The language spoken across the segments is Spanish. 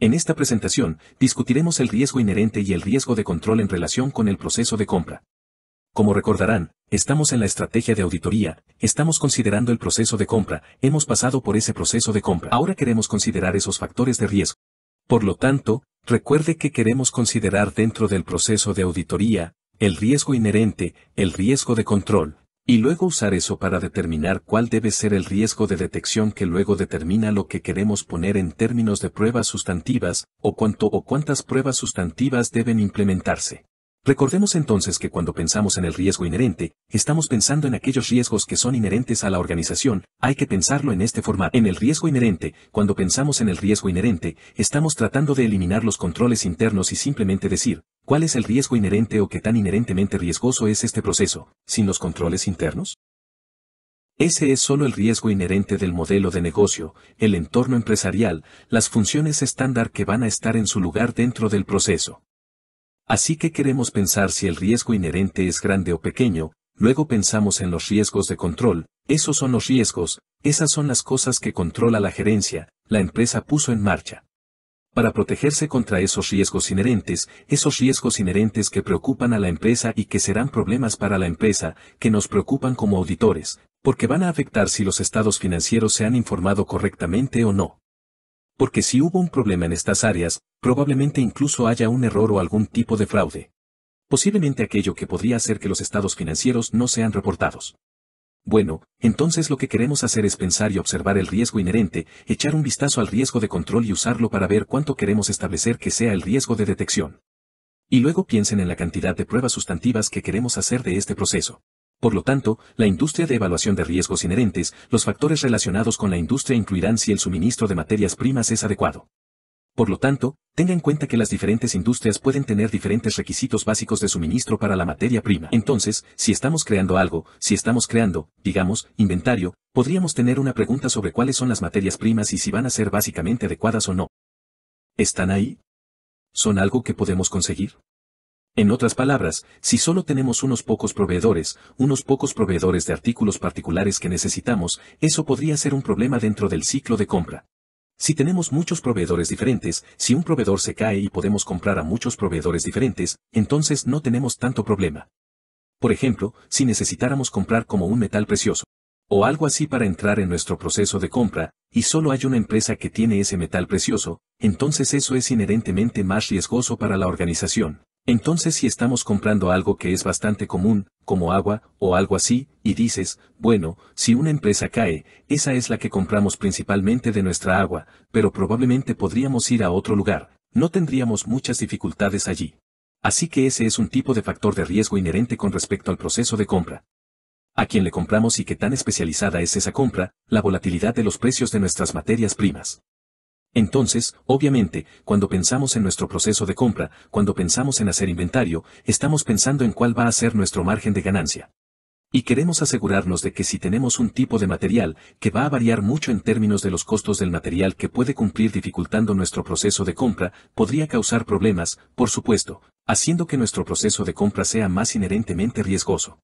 En esta presentación, discutiremos el riesgo inherente y el riesgo de control en relación con el proceso de compra. Como recordarán, estamos en la estrategia de auditoría, estamos considerando el proceso de compra, hemos pasado por ese proceso de compra. Ahora queremos considerar esos factores de riesgo. Por lo tanto, recuerde que queremos considerar dentro del proceso de auditoría, el riesgo inherente, el riesgo de control, y luego usar eso para determinar cuál debe ser el riesgo de detección que luego determina lo que queremos poner en términos de pruebas sustantivas, o cuánto o cuántas pruebas sustantivas deben implementarse. Recordemos entonces que cuando pensamos en el riesgo inherente, estamos pensando en aquellos riesgos que son inherentes a la organización, hay que pensarlo en este formato. En el riesgo inherente, cuando pensamos en el riesgo inherente, estamos tratando de eliminar los controles internos y simplemente decir, ¿Cuál es el riesgo inherente o qué tan inherentemente riesgoso es este proceso, sin los controles internos? Ese es solo el riesgo inherente del modelo de negocio, el entorno empresarial, las funciones estándar que van a estar en su lugar dentro del proceso. Así que queremos pensar si el riesgo inherente es grande o pequeño, luego pensamos en los riesgos de control, esos son los riesgos, esas son las cosas que controla la gerencia, la empresa puso en marcha para protegerse contra esos riesgos inherentes, esos riesgos inherentes que preocupan a la empresa y que serán problemas para la empresa, que nos preocupan como auditores, porque van a afectar si los estados financieros se han informado correctamente o no. Porque si hubo un problema en estas áreas, probablemente incluso haya un error o algún tipo de fraude. Posiblemente aquello que podría hacer que los estados financieros no sean reportados. Bueno, entonces lo que queremos hacer es pensar y observar el riesgo inherente, echar un vistazo al riesgo de control y usarlo para ver cuánto queremos establecer que sea el riesgo de detección. Y luego piensen en la cantidad de pruebas sustantivas que queremos hacer de este proceso. Por lo tanto, la industria de evaluación de riesgos inherentes, los factores relacionados con la industria incluirán si el suministro de materias primas es adecuado. Por lo tanto, Tenga en cuenta que las diferentes industrias pueden tener diferentes requisitos básicos de suministro para la materia prima. Entonces, si estamos creando algo, si estamos creando, digamos, inventario, podríamos tener una pregunta sobre cuáles son las materias primas y si van a ser básicamente adecuadas o no. ¿Están ahí? ¿Son algo que podemos conseguir? En otras palabras, si solo tenemos unos pocos proveedores, unos pocos proveedores de artículos particulares que necesitamos, eso podría ser un problema dentro del ciclo de compra. Si tenemos muchos proveedores diferentes, si un proveedor se cae y podemos comprar a muchos proveedores diferentes, entonces no tenemos tanto problema. Por ejemplo, si necesitáramos comprar como un metal precioso, o algo así para entrar en nuestro proceso de compra, y solo hay una empresa que tiene ese metal precioso, entonces eso es inherentemente más riesgoso para la organización, entonces si estamos comprando algo que es bastante común, como agua, o algo así, y dices, bueno, si una empresa cae, esa es la que compramos principalmente de nuestra agua, pero probablemente podríamos ir a otro lugar, no tendríamos muchas dificultades allí. Así que ese es un tipo de factor de riesgo inherente con respecto al proceso de compra. A quien le compramos y qué tan especializada es esa compra, la volatilidad de los precios de nuestras materias primas. Entonces, obviamente, cuando pensamos en nuestro proceso de compra, cuando pensamos en hacer inventario, estamos pensando en cuál va a ser nuestro margen de ganancia. Y queremos asegurarnos de que si tenemos un tipo de material, que va a variar mucho en términos de los costos del material que puede cumplir dificultando nuestro proceso de compra, podría causar problemas, por supuesto, haciendo que nuestro proceso de compra sea más inherentemente riesgoso.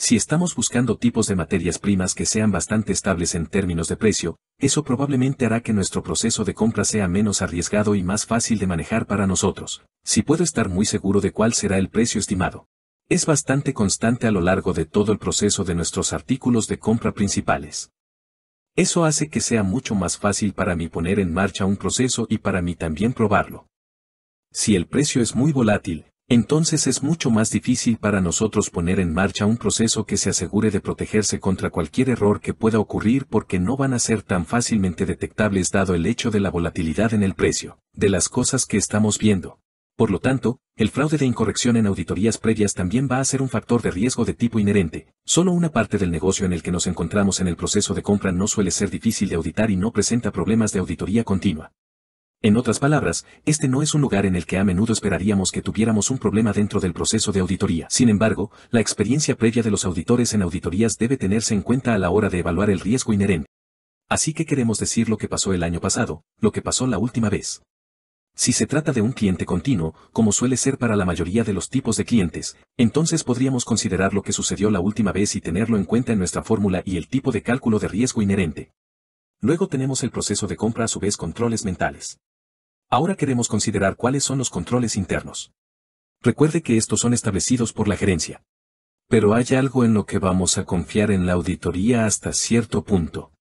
Si estamos buscando tipos de materias primas que sean bastante estables en términos de precio, eso probablemente hará que nuestro proceso de compra sea menos arriesgado y más fácil de manejar para nosotros, si puedo estar muy seguro de cuál será el precio estimado. Es bastante constante a lo largo de todo el proceso de nuestros artículos de compra principales. Eso hace que sea mucho más fácil para mí poner en marcha un proceso y para mí también probarlo. Si el precio es muy volátil, entonces es mucho más difícil para nosotros poner en marcha un proceso que se asegure de protegerse contra cualquier error que pueda ocurrir porque no van a ser tan fácilmente detectables dado el hecho de la volatilidad en el precio, de las cosas que estamos viendo. Por lo tanto, el fraude de incorrección en auditorías previas también va a ser un factor de riesgo de tipo inherente. Solo una parte del negocio en el que nos encontramos en el proceso de compra no suele ser difícil de auditar y no presenta problemas de auditoría continua. En otras palabras, este no es un lugar en el que a menudo esperaríamos que tuviéramos un problema dentro del proceso de auditoría. Sin embargo, la experiencia previa de los auditores en auditorías debe tenerse en cuenta a la hora de evaluar el riesgo inherente. Así que queremos decir lo que pasó el año pasado, lo que pasó la última vez. Si se trata de un cliente continuo, como suele ser para la mayoría de los tipos de clientes, entonces podríamos considerar lo que sucedió la última vez y tenerlo en cuenta en nuestra fórmula y el tipo de cálculo de riesgo inherente. Luego tenemos el proceso de compra a su vez controles mentales. Ahora queremos considerar cuáles son los controles internos. Recuerde que estos son establecidos por la gerencia. Pero hay algo en lo que vamos a confiar en la auditoría hasta cierto punto.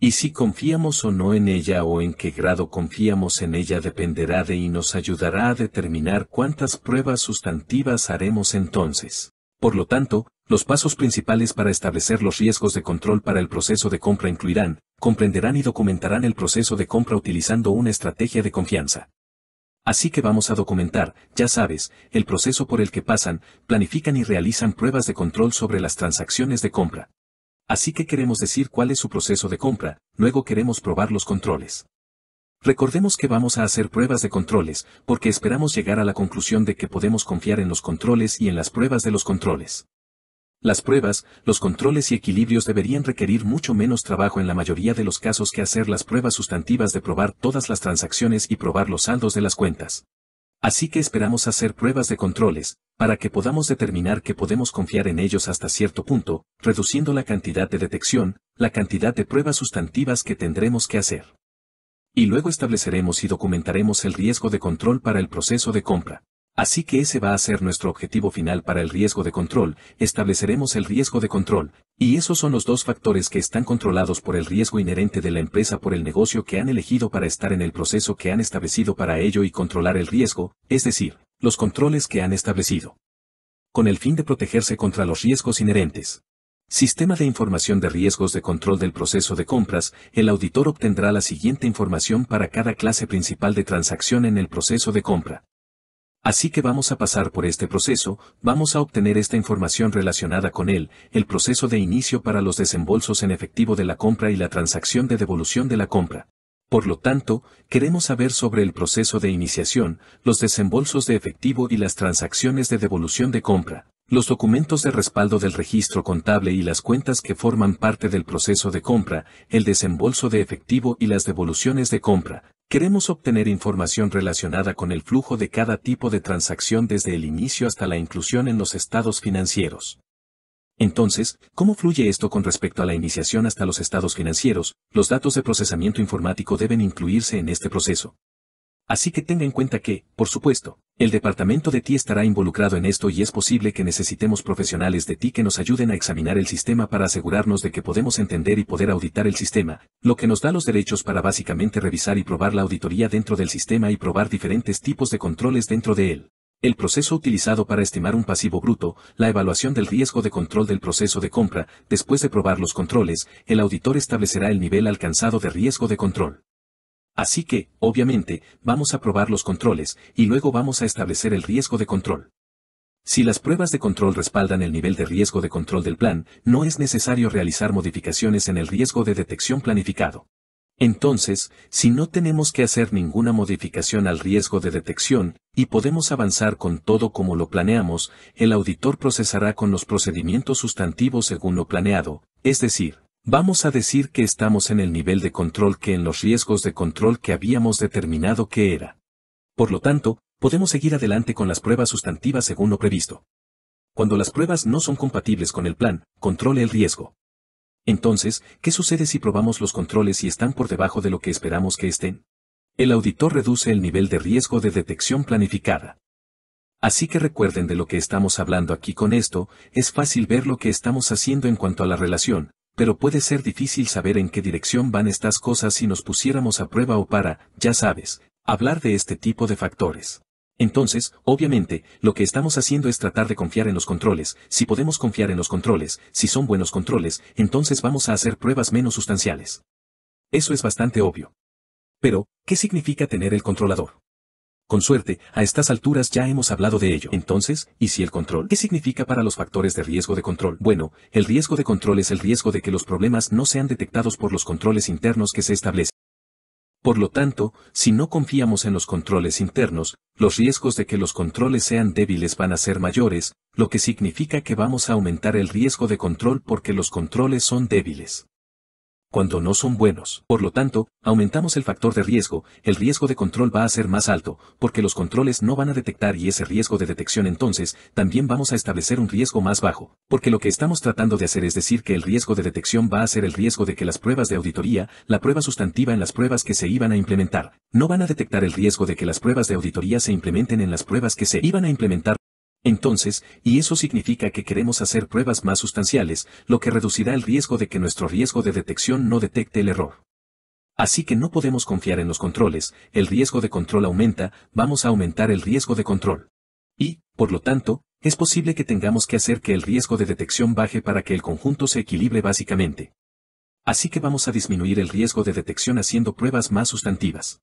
Y si confiamos o no en ella o en qué grado confiamos en ella dependerá de y nos ayudará a determinar cuántas pruebas sustantivas haremos entonces. Por lo tanto, los pasos principales para establecer los riesgos de control para el proceso de compra incluirán, comprenderán y documentarán el proceso de compra utilizando una estrategia de confianza. Así que vamos a documentar, ya sabes, el proceso por el que pasan, planifican y realizan pruebas de control sobre las transacciones de compra. Así que queremos decir cuál es su proceso de compra, luego queremos probar los controles. Recordemos que vamos a hacer pruebas de controles, porque esperamos llegar a la conclusión de que podemos confiar en los controles y en las pruebas de los controles. Las pruebas, los controles y equilibrios deberían requerir mucho menos trabajo en la mayoría de los casos que hacer las pruebas sustantivas de probar todas las transacciones y probar los saldos de las cuentas. Así que esperamos hacer pruebas de controles, para que podamos determinar que podemos confiar en ellos hasta cierto punto, reduciendo la cantidad de detección, la cantidad de pruebas sustantivas que tendremos que hacer. Y luego estableceremos y documentaremos el riesgo de control para el proceso de compra. Así que ese va a ser nuestro objetivo final para el riesgo de control, estableceremos el riesgo de control, y esos son los dos factores que están controlados por el riesgo inherente de la empresa por el negocio que han elegido para estar en el proceso que han establecido para ello y controlar el riesgo, es decir, los controles que han establecido. Con el fin de protegerse contra los riesgos inherentes. Sistema de información de riesgos de control del proceso de compras, el auditor obtendrá la siguiente información para cada clase principal de transacción en el proceso de compra. Así que vamos a pasar por este proceso, vamos a obtener esta información relacionada con él, el proceso de inicio para los desembolsos en efectivo de la compra y la transacción de devolución de la compra. Por lo tanto, queremos saber sobre el proceso de iniciación, los desembolsos de efectivo y las transacciones de devolución de compra. Los documentos de respaldo del registro contable y las cuentas que forman parte del proceso de compra, el desembolso de efectivo y las devoluciones de compra, queremos obtener información relacionada con el flujo de cada tipo de transacción desde el inicio hasta la inclusión en los estados financieros. Entonces, ¿cómo fluye esto con respecto a la iniciación hasta los estados financieros? Los datos de procesamiento informático deben incluirse en este proceso. Así que tenga en cuenta que, por supuesto, el departamento de TI estará involucrado en esto y es posible que necesitemos profesionales de TI que nos ayuden a examinar el sistema para asegurarnos de que podemos entender y poder auditar el sistema, lo que nos da los derechos para básicamente revisar y probar la auditoría dentro del sistema y probar diferentes tipos de controles dentro de él. El proceso utilizado para estimar un pasivo bruto, la evaluación del riesgo de control del proceso de compra, después de probar los controles, el auditor establecerá el nivel alcanzado de riesgo de control. Así que, obviamente, vamos a probar los controles y luego vamos a establecer el riesgo de control. Si las pruebas de control respaldan el nivel de riesgo de control del plan, no es necesario realizar modificaciones en el riesgo de detección planificado. Entonces, si no tenemos que hacer ninguna modificación al riesgo de detección, y podemos avanzar con todo como lo planeamos, el auditor procesará con los procedimientos sustantivos según lo planeado, es decir, Vamos a decir que estamos en el nivel de control que en los riesgos de control que habíamos determinado que era. Por lo tanto, podemos seguir adelante con las pruebas sustantivas según lo previsto. Cuando las pruebas no son compatibles con el plan, controle el riesgo. Entonces, ¿qué sucede si probamos los controles y están por debajo de lo que esperamos que estén? El auditor reduce el nivel de riesgo de detección planificada. Así que recuerden de lo que estamos hablando aquí con esto, es fácil ver lo que estamos haciendo en cuanto a la relación, pero puede ser difícil saber en qué dirección van estas cosas si nos pusiéramos a prueba o para, ya sabes, hablar de este tipo de factores. Entonces, obviamente, lo que estamos haciendo es tratar de confiar en los controles, si podemos confiar en los controles, si son buenos controles, entonces vamos a hacer pruebas menos sustanciales. Eso es bastante obvio. Pero, ¿qué significa tener el controlador? Con suerte, a estas alturas ya hemos hablado de ello. Entonces, ¿y si el control? ¿Qué significa para los factores de riesgo de control? Bueno, el riesgo de control es el riesgo de que los problemas no sean detectados por los controles internos que se establecen. Por lo tanto, si no confiamos en los controles internos, los riesgos de que los controles sean débiles van a ser mayores, lo que significa que vamos a aumentar el riesgo de control porque los controles son débiles cuando no son buenos. Por lo tanto, aumentamos el factor de riesgo, el riesgo de control va a ser más alto, porque los controles no van a detectar y ese riesgo de detección entonces, también vamos a establecer un riesgo más bajo, porque lo que estamos tratando de hacer es decir que el riesgo de detección va a ser el riesgo de que las pruebas de auditoría, la prueba sustantiva en las pruebas que se iban a implementar, no van a detectar el riesgo de que las pruebas de auditoría se implementen en las pruebas que se iban a implementar. Entonces, y eso significa que queremos hacer pruebas más sustanciales, lo que reducirá el riesgo de que nuestro riesgo de detección no detecte el error. Así que no podemos confiar en los controles, el riesgo de control aumenta, vamos a aumentar el riesgo de control. Y, por lo tanto, es posible que tengamos que hacer que el riesgo de detección baje para que el conjunto se equilibre básicamente. Así que vamos a disminuir el riesgo de detección haciendo pruebas más sustantivas.